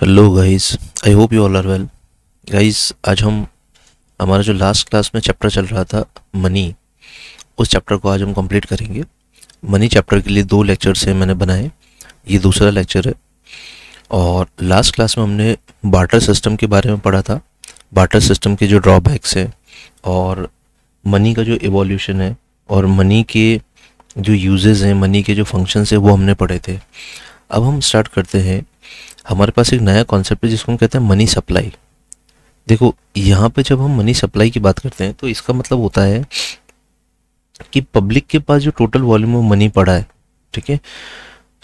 Hello guys I hope you all are well guys आज हम हमारा जो लास्ट क्लास में चैप्टर चल रहा था मनी उस चैप्टर को आज हम कंप्लीट करेंगे मनी चैप्टर के लिए दो लेक्चर्स हैं मैंने बनाए ये दूसरा लेक्चर है और लास्ट क्लास में हमने बाटर सिस्टम के बारे में पढ़ा था बाटर सिस्टम के जो ड्रॉबैक्स हैं और मनी का जो एवोल्यूशन है और मनी के जो यूजेज़ हैं मनी के जो फंक्शंस हैं वो हमने पढ़े थे अब हम स्टार्ट करते हैं हमारे पास एक नया कॉन्सेप्ट है जिसको हम कहते हैं मनी सप्लाई देखो यहाँ पे जब हम मनी सप्लाई की बात करते हैं तो इसका मतलब होता है कि पब्लिक के पास जो टोटल वॉल्यूम ऑफ मनी पड़ा है ठीक है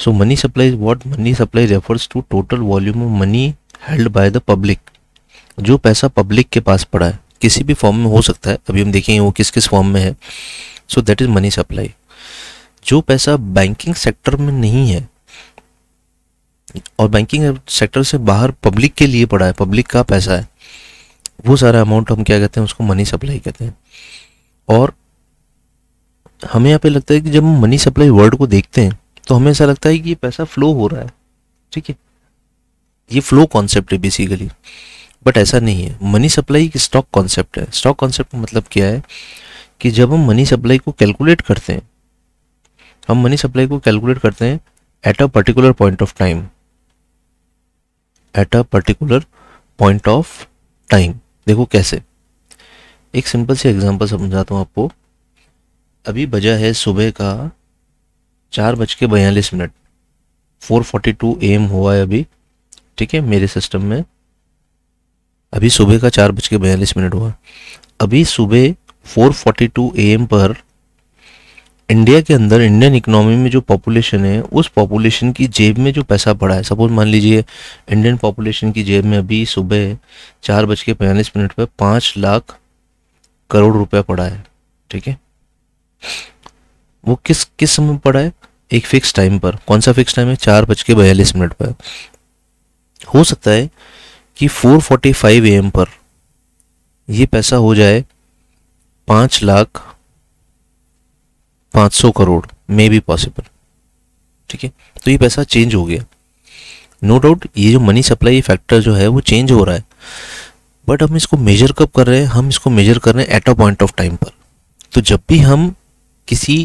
so money supply what money supply refers to total volume of money held by the public जो पैसा पब्लिक के पास पड़ा है किसी भी फॉर्म में हो सकता है अभी हम देखेंगे वो किस किस फॉर्म में है so that is money supply जो पैसा बैंकिंग सेक्टर में नहीं है और बैंकिंग सेक्टर से बाहर पब्लिक के लिए पड़ा है पब्लिक का पैसा है वो सारा अमाउंट हम क्या कहते हैं उसको मनी सप्लाई कहते हैं और हमें यहाँ पे लगता है कि जब हम मनी सप्लाई वर्ड को देखते हैं तो हमें ऐसा लगता है कि ये पैसा फ्लो हो रहा है ठीक है ये फ्लो कॉन्सेप्ट है बेसिकली बट ऐसा नहीं है मनी सप्लाई एक स्टॉक कॉन्सेप्ट है स्टॉक कॉन्सेप्ट मतलब क्या है कि जब हम मनी सप्लाई को कैलकुलेट करते हैं हम मनी सप्लाई को कैलकुलेट करते हैं at a particular point of time at a particular point of time देखो कैसे एक सिंपल सी एग्जांपल समझाता हूँ आपको अभी बजा है सुबह का चार बज के बयालीस minute four forty two AM हुआ है अभी ठीक है मेरे सिस्टम में अभी सुबह का चार बज के बयालीस मिनट हुआ अभी सुबह फोर फोर्टी टू एम पर इंडिया के अंदर इंडियन इकोनॉमी में जो पॉपुलेशन है उस पॉपुलेशन की जेब में जो पैसा पड़ा है सपोज मान लीजिए इंडियन पॉपुलेशन की जेब में अभी सुबह चार बज के पैंतालीस मिनट पर पाँच लाख करोड़ रुपया पड़ा है ठीक है वो किस किस समय पड़ा है एक फिक्स टाइम पर कौन सा फिक्स टाइम है चार बज के बयालीस मिनट पर हो सकता है कि four forty five A M पर यह पैसा हो जाए पाँच lakh 500 crore maybe possible ठीक है तो ये पैसा चेंज हो गया नो no डाउट ये जो मनी सप्लाई फैक्टर जो है वो चेंज हो रहा है बट हम इसको मेजर कब कर रहे हैं हम इसको मेजर कर रहे हैं at a point of time पर तो जब भी हम किसी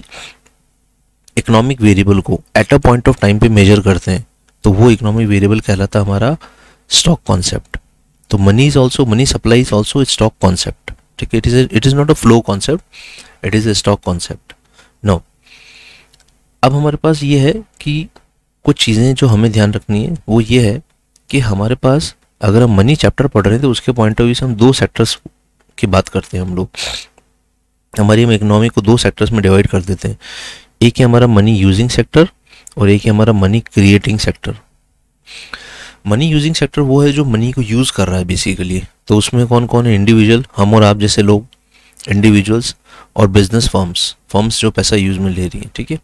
इकोनॉमिक वेरिएबल को at a point of time पे मेजर करते हैं तो वो इकोनॉमिक वेरिएबल कहलाता हमारा स्टॉक कॉन्सेप्ट तो money is also money supply is also stock concept ठीक है it is it is not a flow concept it is a stock concept no अब हमारे पास ये है कि कुछ चीज़ें जो हमें ध्यान रखनी है वो ये है कि हमारे पास अगर हम मनी चैप्टर पढ़ रहे हैं तो उसके पॉइंट ऑफ व्यू से हम दो सेक्टर्स की बात करते हैं हम लोग हमारी हम इकोनॉमी को दो सेक्टर्स में डिवाइड कर देते हैं एक है हमारा मनी यूजिंग सेक्टर और एक है हमारा money creating sector money using sector वो है जो मनी को यूज़ कर रहा है बेसिकली तो उसमें कौन कौन है इंडिविजुअल हम और आप जैसे लोग इंडिविजुअल्स और बिजनेस फॉर्म्स फॉर्म्स जो पैसा यूज़ में ले रही हैं ठीक है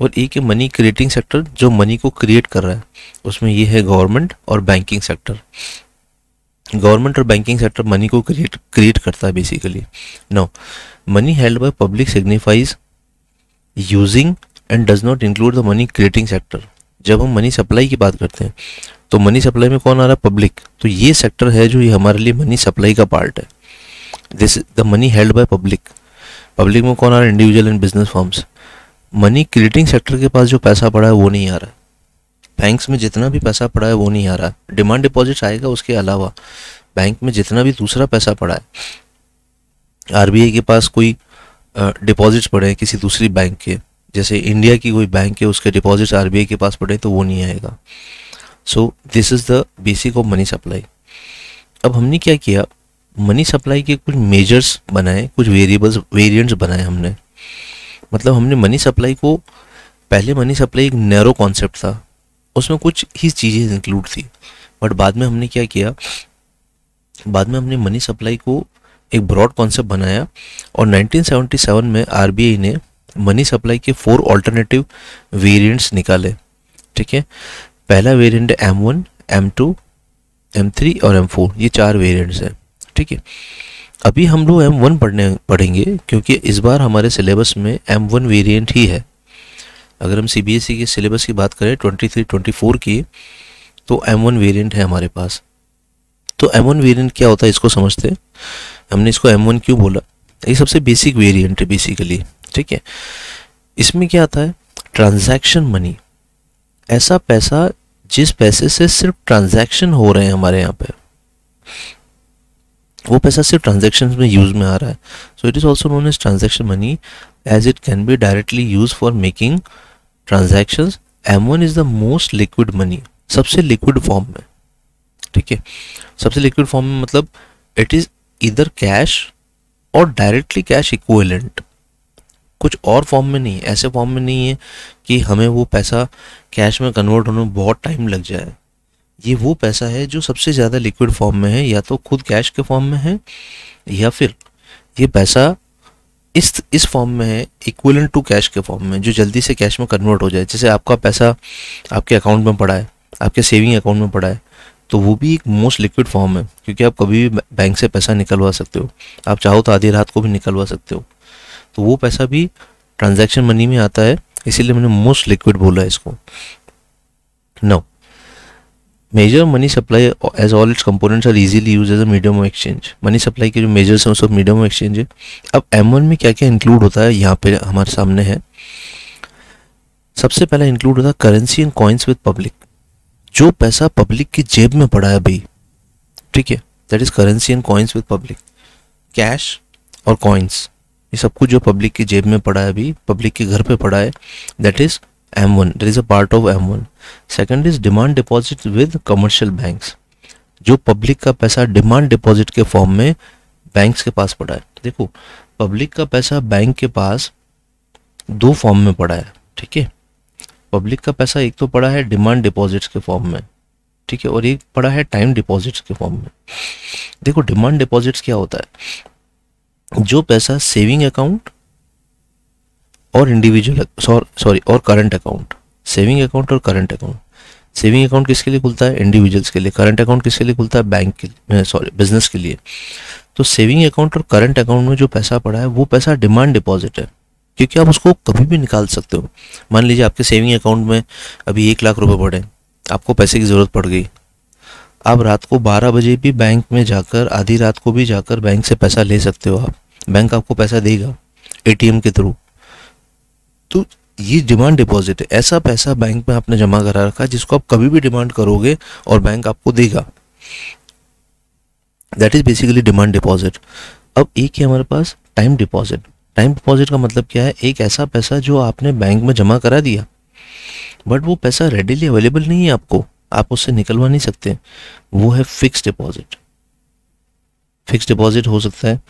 और एक है मनी क्रिएटिंग सेक्टर जो मनी को क्रिएट कर रहा है उसमें ये है गवर्नमेंट और बैंकिंग सेक्टर गवर्नमेंट और बैंकिंग सेक्टर मनी को क्रिएट क्रिएट करता है basically no money held by public signifies using and does not include the money creating sector जब हम मनी सप्लाई की बात करते हैं तो मनी सप्लाई में कौन आ रहा है पब्लिक तो ये सेक्टर है जो ये हमारे लिए मनी सप्लाई का पार्ट है this the money held by public public में कौन आ रहा है individual and business firms money creating sector के पास जो पैसा पड़ा है वो नहीं आ रहा बैंक्स में जितना भी पैसा पड़ा है वो नहीं आ रहा डिमांड डिपॉजिट आएगा उसके अलावा बैंक में जितना भी दूसरा पैसा पड़ा है आर के पास कोई डिपॉजिट्स पड़े हैं किसी दूसरी बैंक के जैसे इंडिया की कोई बैंक है उसके डिपॉजिट्स आर के पास पड़े तो वो नहीं आएगा so this is the basic of money supply अब हमने क्या किया मनी सप्लाई के कुछ मेजर्स बनाए कुछ वेरिएबल्स वेरिएंट्स बनाए हमने मतलब हमने मनी सप्लाई को पहले मनी सप्लाई एक नैरो कॉन्सेप्ट था उसमें कुछ ही चीज़ें इंक्लूड थी बट बाद में हमने क्या किया बाद में हमने मनी सप्लाई को एक ब्रॉड कॉन्सेप्ट बनाया और 1977 में आर ने मनी सप्लाई के फोर ऑल्टरनेटिव वेरियंट्स निकाले ठीक है पहला वेरियंट है M one M two M three और एम फोर ये चार वेरियंट्स हैं ठीक है अभी हम लोग एम वन पढ़ने पढ़ेंगे क्योंकि इस बार हमारे सिलेबस में एम वन वेरियंट ही है अगर हम सी बी एस ई के सिलेबस की बात करें ट्वेंटी थ्री ट्वेंटी फोर की तो एम वन वेरियंट है हमारे पास तो एम वन वेरियंट क्या होता है इसको समझते हैं हमने इसको एम वन क्यों बोला ये सबसे बेसिक वेरियंट है बेसिकली ठीक है इसमें क्या आता है ट्रांजैक्शन मनी ऐसा पैसा जिस पैसे से सिर्फ ट्रांजैक्शन हो रहे हैं हमारे यहाँ पे वो पैसा सिर्फ ट्रांजेक्शन में यूज़ में आ रहा है so it is also known as transaction money as it can be directly use for making transaction M one is the most liquid money सबसे लिक्विड फॉर्म में ठीक है सबसे लिक्विड फॉर्म में मतलब इट इज़ इधर कैश और directly cash equivalent कुछ और फॉर्म में नहीं है ऐसे फॉर्म में नहीं है कि हमें वो पैसा कैश में कन्वर्ट होने में बहुत टाइम लग जाए ये वो पैसा है जो सबसे ज़्यादा लिक्विड फॉर्म में है या तो खुद कैश के फॉर्म में है या फिर ये पैसा इस इस फॉर्म में है इक्वलेंट टू कैश के फॉर्म में जो जल्दी से कैश में कन्वर्ट हो जाए जैसे आपका पैसा आपके अकाउंट में पड़ा है आपके सेविंग अकाउंट में पड़ा है तो वो भी एक मोस्ट लिक्विड फॉर्म है क्योंकि आप कभी भी बैंक से पैसा निकलवा सकते हो आप चाहो तो आधी रात को भी निकलवा सकते हो तो वो पैसा भी ट्रांजेक्शन मनी में आता है इसीलिए मैंने मोस्ट लिक्विड बोला है इसको now no. Measure money supply as all its components are easily use as a medium of exchange money supply के जो मेजर्स हैं सब मीडियम ऑफ एक्सचेंज है अब एम वन में क्या क्या इंक्लूड होता है यहाँ पे हमारे सामने है सबसे पहला इंक्लूड होता है currency and coins with public जो पैसा पब्लिक की जेब में पड़ा है अभी ठीक है that is currency and coins with public cash और कॉइन्स ये सब कुछ जो पब्लिक की जेब में पड़ा है अभी पब्लिक के घर पे पड़ा है that is M1 that is a part of M1 second is demand deposit with commercial banks जो पब्लिक का पैसा डिमांड डिपॉजिट के फॉर्म में बैंक्स के पास पड़ा है देखो पब्लिक का पैसा बैंक के पास दो फॉर्म में पड़ा है ठीक है पब्लिक का पैसा एक तो पड़ा है डिमांड डिपॉजिट्स के फॉर्म में ठीक है और एक पड़ा है टाइम डिपॉजिट्स के फॉर्म में देखो डिमांड डिपॉजिट्स क्या होता है जो पैसा सेविंग अकाउंट और इंडिविजुअल सॉरी और करंट अकाउंट सेविंग अकाउंट और करंट अकाउंट सेविंग अकाउंट किसके लिए खुलता है इंडिविजुअल्स के लिए करंट अकाउंट किसके लिए खुलता है बैंक के लिए सॉरी बिजनेस के लिए तो सेविंग अकाउंट और करंट अकाउंट में जो पैसा पड़ा है वो पैसा डिमांड डिपॉजिट है क्योंकि आप उसको कभी भी निकाल सकते हो मान लीजिए आपके सेविंग अकाउंट में अभी एक लाख रुपए पड़े आपको पैसे की ज़रूरत पड़ गई आप रात को बारह बजे भी बैंक में जाकर आधी रात को भी जाकर बैंक से पैसा ले सकते हो आप बैंक आपको पैसा देगा ए के थ्रू तो ये डिमांड डिपॉजिट है ऐसा पैसा बैंक में आपने जमा करा रखा है जिसको आप कभी भी डिमांड करोगे और बैंक आपको देगा that is basically demand deposit अब एक है हमारे पास टाइम डिपॉजिट टाइम डिपॉजिट का मतलब क्या है एक ऐसा पैसा जो आपने बैंक में जमा करा दिया बट वो पैसा रेडीली अवेलेबल नहीं है आपको आप उससे निकलवा नहीं सकते वो है फिक्स डिपॉजिट फिक्स डिपॉजिट हो सकता है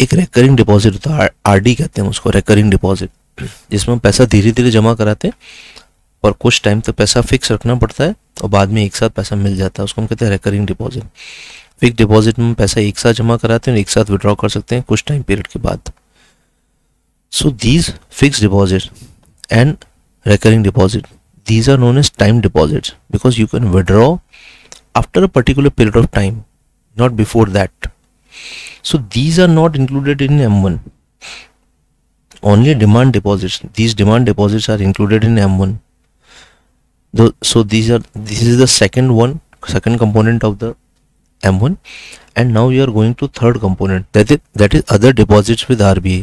एक रेकरिंग डिपॉजिट होता है आर कहते हैं उसको रेकरिंग डिपॉजिट जिसमें हम पैसा धीरे धीरे जमा कराते हैं और कुछ टाइम तक तो पैसा फिक्स रखना पड़ता है और बाद में एक साथ पैसा मिल जाता है उसको हम कहते हैं रिकरिंग डिपॉजिट फिक्स डिपॉजिट में पैसा एक साथ जमा कराते हैं और एक साथ विड्रॉ कर सकते हैं कुछ टाइम पीरियड के बाद so these fix deposit and deposit these are known as time deposit because you can withdraw after a particular period of time not before that so these are not included in M one only demand deposits these demand deposits are included in m1 the, so these are this is the second one second component of the m1 and now we are going to third component that is that is other deposits with RBI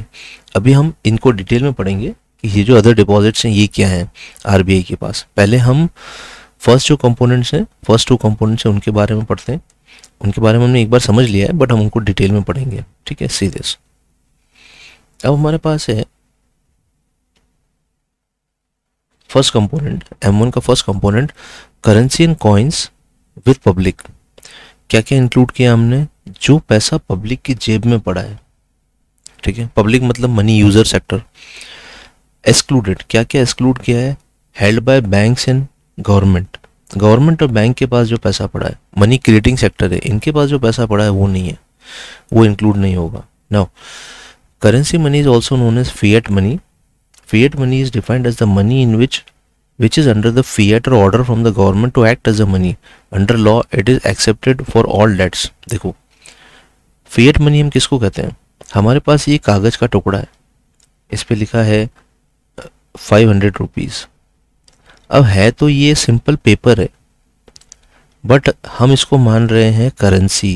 अभी हम इनको detail में पढ़ेंगे कि ये जो other deposits हैं ये क्या हैं आरबीआई के पास पहले हम फर्स्ट जो कंपोनेंट्स हैं फर्स्ट टू कंपोनेंट्स हैं उनके बारे में पढ़ते हैं उनके बारे में हमने एक बार समझ लिया है बट हम उनको डिटेल में पढ़ेंगे ठीक है सी दिस अब हमारे पास है फर्स्ट कंपोनेंट एम वन का first component currency and coins with public क्या क्या इंक्लूड किया हमने जो पैसा पब्लिक की जेब में पड़ा है ठीक है पब्लिक मतलब मनी यूजर सेक्टर एक्सक्लूडेड क्या क्या एक्सक्लूड किया है held by banks and government government और बैंक के पास जो पैसा पड़ा है मनी क्रिएटिंग सेक्टर है इनके पास जो पैसा पड़ा है वो नहीं है वो इंक्लूड नहीं होगा ना Currency money is also known as fiat money. Fiat money is defined as the money in which which is under the fiat or order from the government to act as a money. Under law, it is accepted for all debts. देखो, fiat money हम किसको कहते हैं हमारे पास ये कागज़ का टुकड़ा है इस पर लिखा है फाइव हंड्रेड रुपीज़ अब है तो ये सिंपल पेपर है बट हम इसको मान रहे हैं करेंसी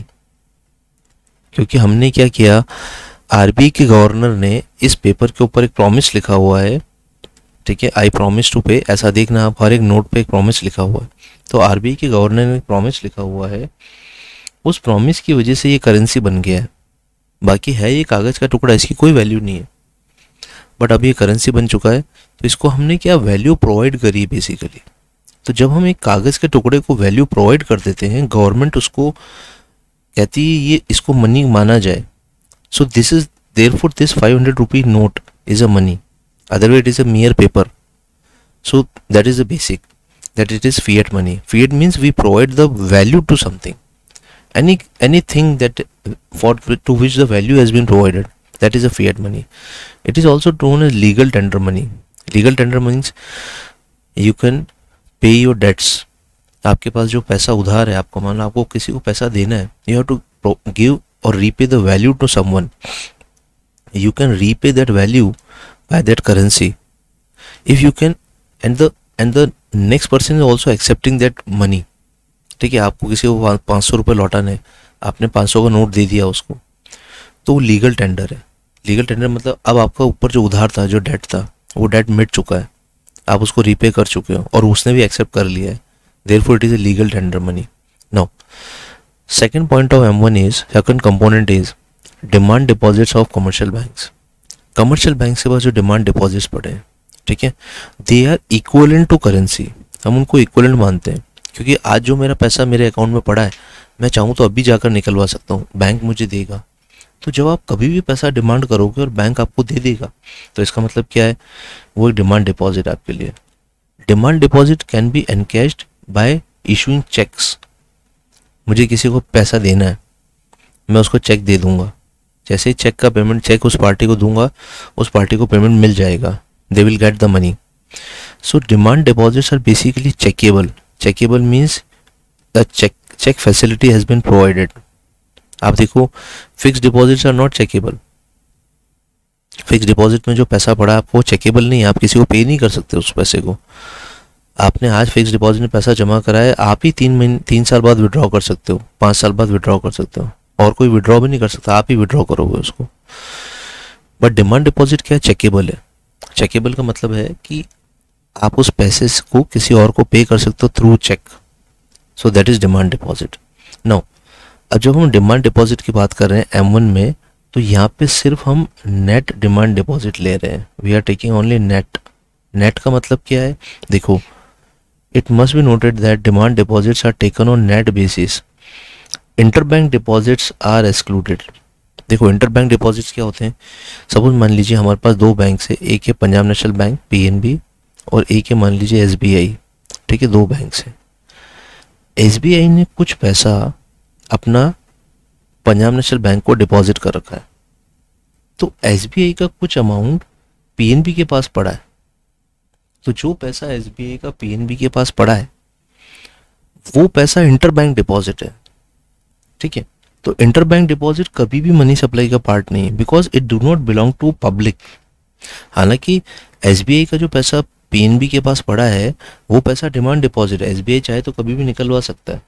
क्योंकि हमने क्या किया आरबी के गवर्नर ने इस पेपर के ऊपर एक प्रॉमिस लिखा हुआ है ठीक है आई प्रॉमिस टू पे ऐसा देखना आप हर एक नोट पे एक प्रॉमिस लिखा हुआ है तो आरबीआई के गवर्नर ने प्रॉमिस लिखा हुआ है उस प्रॉमिस की वजह से ये करेंसी बन गया है बाकी है ये कागज़ का टुकड़ा इसकी कोई वैल्यू नहीं है बट अब ये करेंसी बन चुका है तो इसको हमने क्या वैल्यू प्रोवाइड करी है बेसिकली तो जब हम एक कागज़ के टुकड़े को वैल्यू प्रोवाइड कर देते हैं गवर्नमेंट उसको कहती है ये इसको मनी माना जाए So this is therefore this 500 rupee note is a money. Otherwise it is a mere paper. So that is the basic that it is fiat money. Fiat means we provide the value to something. Any anything that for to which the value has been provided that is a fiat money. It is also known as legal tender money. Legal tender means you can pay your debts आपके पास जो पैसा उधार है आपको मान लो आपको किसी को पैसा देना है you have to give or repay the value to someone you can repay that value by that currency if you can and the and the next person is also accepting that money ठीक है आपको किसी को पाँच सौ रुपये लौटाना है आपने पाँच सौ का नोट दे दिया उसको तो वो लीगल टेंडर है लीगल टेंडर मतलब अब आपका ऊपर जो उधार था जो डेट था वो डेट मिट चुका है आप उसको रीपे कर चुके हो और उसने भी एक्सेप्ट कर लिया है therefore it is a legal tender money no Second point of M1 is, second component is demand deposits of commercial banks commercial bank के पास जो डिमांड डिपॉजिट्स पड़े हैं ठीक है they are equivalent to currency हम उनको equivalent मानते हैं क्योंकि आज जो मेरा पैसा मेरे अकाउंट में पड़ा है मैं चाहूँ तो अभी जाकर निकलवा सकता हूँ बैंक मुझे देगा तो जब आप कभी भी पैसा डिमांड करोगे और बैंक आपको दे देगा तो इसका मतलब क्या है वो एक डिमांड डिपॉजिट आपके लिए demand deposit can be encashed by issuing cheques मुझे किसी को पैसा देना है मैं उसको चेक दे दूंगा जैसे ही चेक का पेमेंट चेक उस पार्टी को दूंगा उस पार्टी को पेमेंट मिल जाएगा they will get the money so demand deposits are basically chequeable chequeable means the cheque cheque facility has been provided आप देखो fix deposits are not chequeable fix deposit में जो पैसा पड़ा है वो चेकेबल नहीं है आप किसी को पे नहीं कर सकते उस पैसे को आपने आज फिक्स डिपॉजिट में पैसा जमा कराया आप ही तीन महीने तीन साल बाद विड्रॉ कर सकते हो पाँच साल बाद विड्रॉ कर सकते हो और कोई विड्रॉ भी नहीं कर सकता आप ही विड्रॉ करोगे उसको बट डिमांड डिपॉजिट क्या चेकेबल है चेकेबल का मतलब है कि आप उस पैसे को किसी और को पे कर सकते हो through cheque so that is demand deposit no अब जब हम डिमांड डिपॉजिट की बात कर रहे हैं एम वन में तो यहाँ पे सिर्फ हम नेट डिमांड डिपॉजिट ले रहे हैं we are taking only net net का मतलब क्या है देखो it must be noted that demand deposits are taken on net basis interbank deposits are excluded देखो इंटरबैंक डिपॉजिट्स क्या होते हैं सपोज मान लीजिए हमारे पास दो बैंक से एक है पंजाब नेशनल बैंक पीएनबी और एक है मान लीजिए एसबीआई ठीक है दो बैंक से एसबीआई ने कुछ पैसा अपना पंजाब नेशनल बैंक को डिपॉजिट कर रखा है तो एसबीआई का कुछ अमाउंट पीएनबी के पास पड़ा है तो जो पैसा एस का पी के पास पड़ा है वो पैसा इंटरबैंक डिपॉजिट है ठीक है तो इंटरबैंक डिपॉजिट कभी भी मनी सप्लाई का पार्ट नहीं है because it do not belong to public हालांकि एस का जो पैसा पी के पास पड़ा है वो पैसा डिमांड डिपॉजिट है एस चाहे तो कभी भी निकलवा सकता है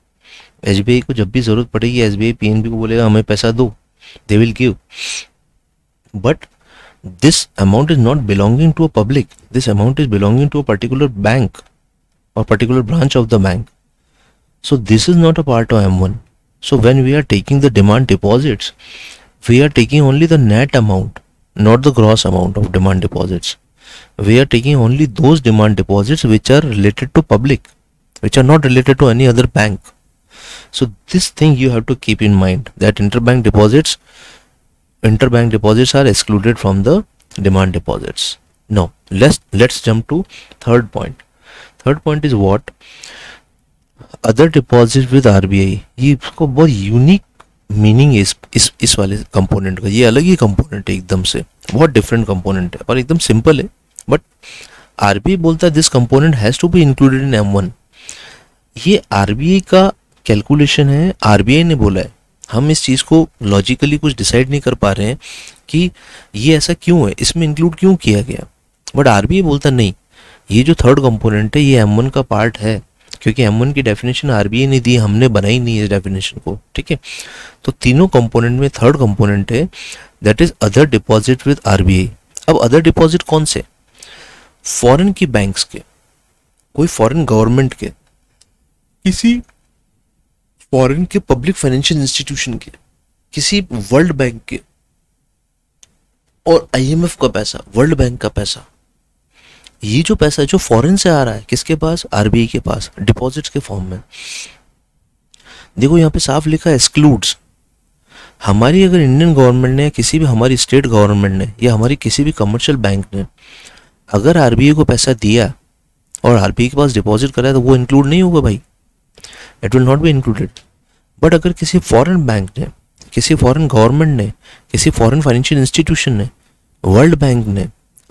एस को जब भी ज़रूरत पड़ेगी एस बी को बोलेगा हमें पैसा दो they will give but this amount is not belonging to a public this amount is belonging to a particular bank or particular branch of the bank so this is not a part of m1 so when we are taking the demand deposits we are taking only the net amount not the gross amount of demand deposits we are taking only those demand deposits which are related to public which are not related to any other bank so this thing you have to keep in mind that interbank deposits interbank deposits are excluded from the demand deposits now let's let's jump to third point third point is what other deposits with RBI ये इसको बहुत unique meaning है इस इस इस वाले component का ये अलग ही कंपोनेंट है एकदम से बहुत डिफरेंट कंपोनेंट है और एकदम सिंपल है बट आरबीआई बोलता है this component has to be included in M one ये आरबीआई का कैलकुलेशन है आरबीआई ने बोला है हम इस चीज़ को लॉजिकली कुछ डिसाइड नहीं कर पा रहे हैं कि ये ऐसा क्यों है इसमें इंक्लूड क्यों किया गया बट आर बोलता नहीं ये जो थर्ड कंपोनेंट है ये एम का पार्ट है क्योंकि एम की डेफिनेशन आर ने दी हमने बनाई नहीं इस डेफिनेशन को ठीक है तो तीनों कंपोनेंट में थर्ड कंपोनेंट है that is other deposit with R अब अदर डिपॉजिट कौन से फॉरेन की बैंक्स के कोई फॉरेन गवर्नमेंट के किसी फॉरेन के पब्लिक फाइनेंशियल इंस्टीट्यूशन के किसी वर्ल्ड बैंक के और आईएमएफ का पैसा वर्ल्ड बैंक का पैसा ये जो पैसा जो फॉरेन से आ रहा है किसके पास आरबीआई के पास डिपॉजिट्स के फॉर्म में देखो यहाँ पे साफ लिखा है एक्सक्लूड्स हमारी अगर इंडियन गवर्नमेंट ने किसी भी हमारी स्टेट गवर्नमेंट ने या हमारी किसी भी कमर्शियल बैंक ने अगर आरबीआई को पैसा दिया और आरबीआई के पास डिपॉजिट कराया तो वो इंक्लूड नहीं होगा भाई it will not be included but अगर किसी फॉरेन बैंक ने किसी फॉरेन गवर्नमेंट ने किसी फॉरेन फाइनेंशियल इंस्टीट्यूशन ने वर्ल्ड बैंक ने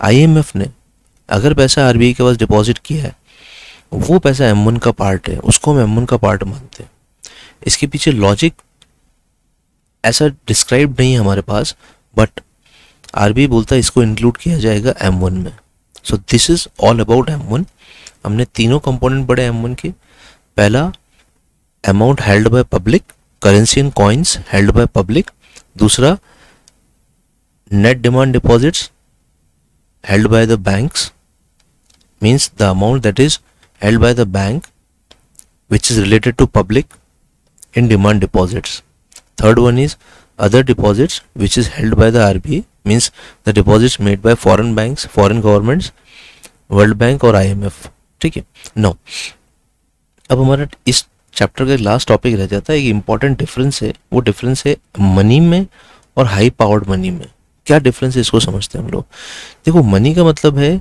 आईएमएफ ने अगर पैसा आर के पास डिपॉजिट किया है वो पैसा एम का पार्ट है उसको हम एम का पार्ट मानते हैं इसके पीछे लॉजिक ऐसा डिस्क्राइब नहीं है हमारे पास बट आर बोलता है इसको इंक्लूड किया जाएगा एम में so this is all about M हमने तीनों कंपोनेंट पढ़े एम के पहला amount held by public currency in coins held by public दूसरा net demand deposits held by the banks means the amount that is held by the bank which is related to public in demand deposits third one is other deposits which is held by the RBI means the deposits made by foreign banks foreign governments world bank or IMF ठीक है no अब हमारा इस chapter का last topic रह जाता है एक इम्पॉर्टेंट डिफरेंस है वो डिफरेंस है मनी में और हाई पावर्ड मनी में क्या डिफरेंस है इसको समझते हैं हम लोग देखो मनी का मतलब है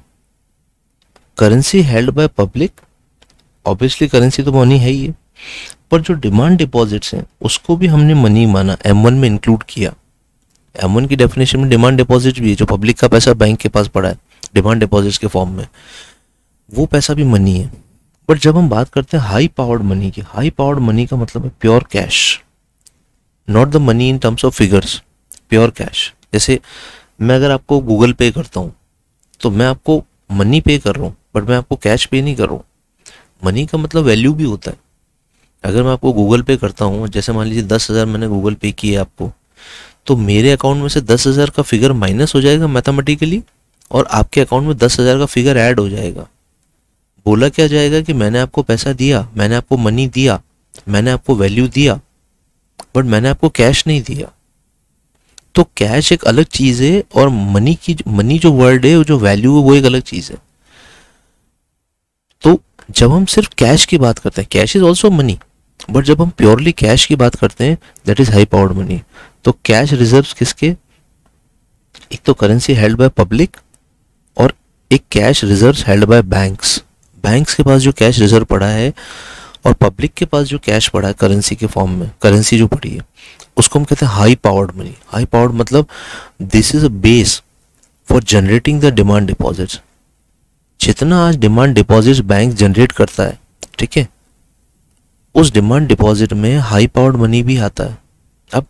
currency held by public obviously currency तो मनी है ही है पर जो डिमांड डिपॉजिट्स हैं उसको भी हमने मनी माना एम वन में इंक्लूड किया एम वन की डेफिनेशन में डिमांड डिपॉजिट भी है जो पब्लिक का पैसा बैंक के पास पड़ा है डिमांड डिपॉजिट्स के फॉर्म में वो पैसा भी मनी है बट जब हम बात करते हैं हाई पावर्ड मनी की हाई पावर्ड मनी का मतलब है pure cash not the money in terms of figures pure cash जैसे मैं अगर आपको गूगल पे करता हूँ तो मैं आपको मनी पे कर रहा हूँ बट मैं आपको कैश पे नहीं कर रहा हूँ मनी का मतलब वैल्यू भी होता है अगर मैं आपको गूगल पे करता हूँ जैसे मान लीजिए दस हज़ार मैंने गूगल पे किए आपको तो मेरे अकाउंट में से दस हज़ार का फिगर माइनस हो जाएगा मैथमेटिकली और आपके अकाउंट में दस हज़ार का फिगर ऐड हो जाएगा बोला क्या जाएगा कि मैंने आपको पैसा दिया मैंने आपको मनी दिया मैंने आपको वैल्यू दिया बट मैंने आपको कैश नहीं दिया तो कैश एक अलग चीज़ है और मनी की मनी जो वर्ड है जो वैल्यू है वो एक अलग चीज़ है तो जब हम सिर्फ कैश की बात करते हैं cash is also money but जब हम प्योरली कैश की बात करते हैं that is high powered money तो कैश रिजर्व किसके एक तो करेंसी हेल्ड बाय पब्लिक और एक cash reserve held by banks banks के पास जो कैश रिजर्व पड़ा है और पब्लिक के पास जो कैश पड़ा है करेंसी के फॉर्म में करेंसी जो पड़ी है उसको हम कहते हैं high powered money high powered मतलब this is a base for generating the demand deposits जितना आज डिमांड डिपॉजिट्स बैंक जनरेट करता है ठीक है उस डिमांड डिपॉजिट में हाई पावर्ड मनी भी आता है अब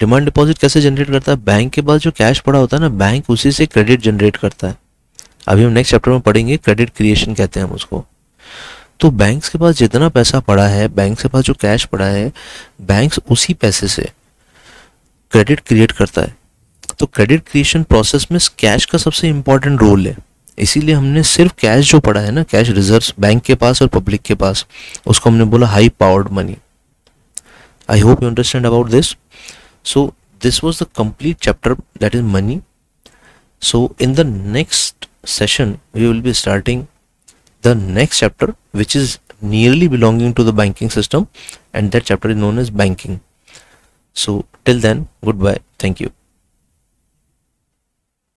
डिमांड डिपॉजिट कैसे जनरेट करता है बैंक के पास जो कैश पड़ा होता है ना बैंक उसी से क्रेडिट जनरेट करता है अभी हम नेक्स्ट चैप्टर में पढ़ेंगे क्रेडिट क्रिएशन कहते हैं हम उसको तो बैंक्स के पास जितना पैसा पड़ा है बैंक के पास जो कैश पड़ा है बैंक्स उसी पैसे से क्रेडिट क्रिएट करता है तो क्रेडिट क्रिएशन प्रोसेस में कैश का सबसे इम्पोर्टेंट रोल है इसीलिए हमने सिर्फ कैश जो पड़ा है ना कैश रिजर्व्स बैंक के पास और पब्लिक के पास उसको हमने बोला high powered money I hope you understand about this so this was the complete chapter that is money so in the next session we will be starting the next chapter which is nearly belonging to the banking system and that chapter is known as banking so till then goodbye thank you